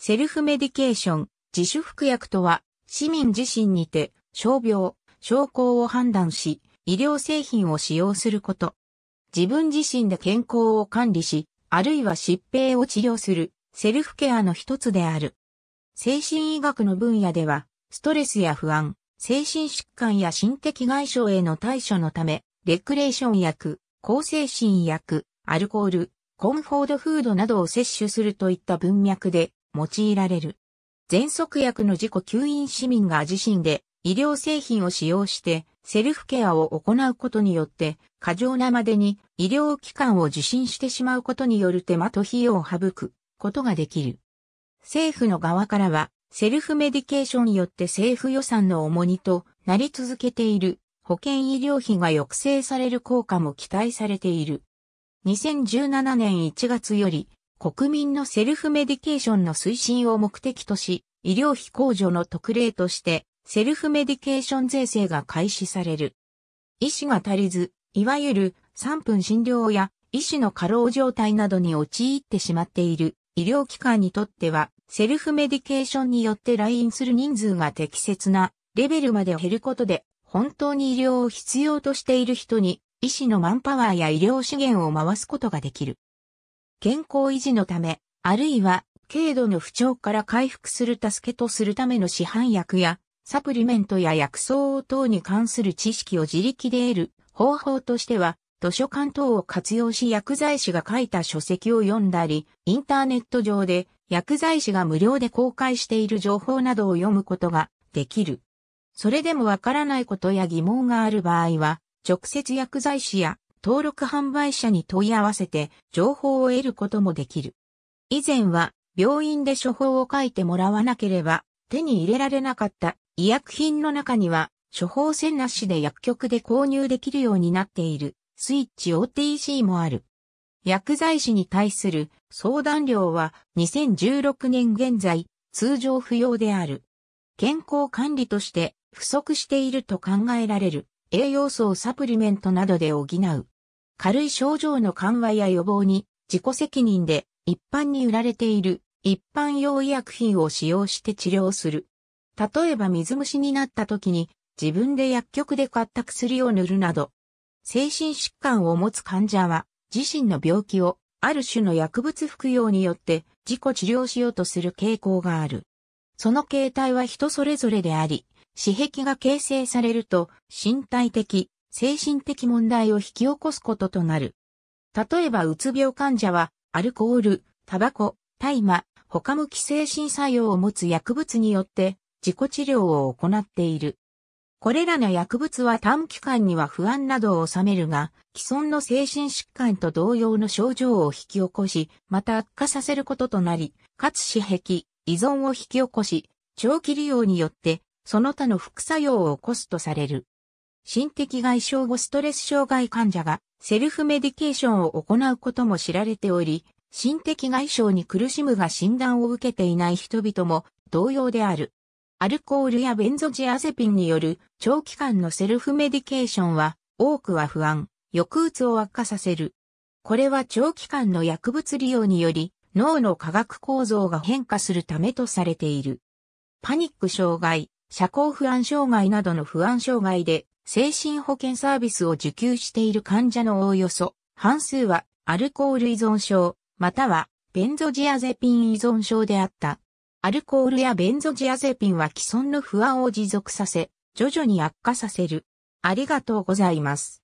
セルフメディケーション、自主服薬とは、市民自身にて、傷病、症候を判断し、医療製品を使用すること。自分自身で健康を管理し、あるいは疾病を治療する、セルフケアの一つである。精神医学の分野では、ストレスや不安、精神疾患や心的外傷への対処のため、レクレーション薬、抗精神薬、アルコール、コンフォードフードなどを摂取するといった文脈で、用いられる。全速薬の自己吸引市民が自身で医療製品を使用してセルフケアを行うことによって過剰なまでに医療機関を受診してしまうことによる手間と費用を省くことができる。政府の側からはセルフメディケーションによって政府予算の重荷となり続けている保険医療費が抑制される効果も期待されている。2017年1月より国民のセルフメディケーションの推進を目的とし、医療費控除の特例として、セルフメディケーション税制が開始される。医師が足りず、いわゆる3分診療や医師の過労状態などに陥ってしまっている医療機関にとっては、セルフメディケーションによって来院する人数が適切なレベルまで減ることで、本当に医療を必要としている人に、医師のマンパワーや医療資源を回すことができる。健康維持のため、あるいは軽度の不調から回復する助けとするための市販薬や、サプリメントや薬草等に関する知識を自力で得る方法としては、図書館等を活用し薬剤師が書いた書籍を読んだり、インターネット上で薬剤師が無料で公開している情報などを読むことができる。それでもわからないことや疑問がある場合は、直接薬剤師や登録販売者に問い合わせて情報を得ることもできる。以前は病院で処方を書いてもらわなければ手に入れられなかった医薬品の中には処方箋なしで薬局で購入できるようになっているスイッチ OTC もある。薬剤師に対する相談料は2016年現在通常不要である。健康管理として不足していると考えられる栄養素をサプリメントなどで補う。軽い症状の緩和や予防に自己責任で一般に売られている一般用医薬品を使用して治療する。例えば水虫になった時に自分で薬局で買った薬を塗るなど、精神疾患を持つ患者は自身の病気をある種の薬物服用によって自己治療しようとする傾向がある。その形態は人それぞれであり、死壁が形成されると、身体的、精神的問題を引き起こすこととなる。例えば、うつ病患者は、アルコール、タバコ、大麻、他無寄生心作用を持つ薬物によって、自己治療を行っている。これらの薬物は短期間には不安などを収めるが、既存の精神疾患と同様の症状を引き起こし、また悪化させることとなり、かつ死壁、依存を引き起こし、長期利用によってその他の副作用を起こすとされる。心的外傷後ストレス障害患者がセルフメディケーションを行うことも知られており、心的外傷に苦しむが診断を受けていない人々も同様である。アルコールやベンゾジアゼピンによる長期間のセルフメディケーションは多くは不安、抑うつを悪化させる。これは長期間の薬物利用により脳の化学構造が変化するためとされている。パニック障害、社交不安障害などの不安障害で精神保健サービスを受給している患者のおおよそ半数はアルコール依存症、またはベンゾジアゼピン依存症であった。アルコールやベンゾジアゼピンは既存の不安を持続させ、徐々に悪化させる。ありがとうございます。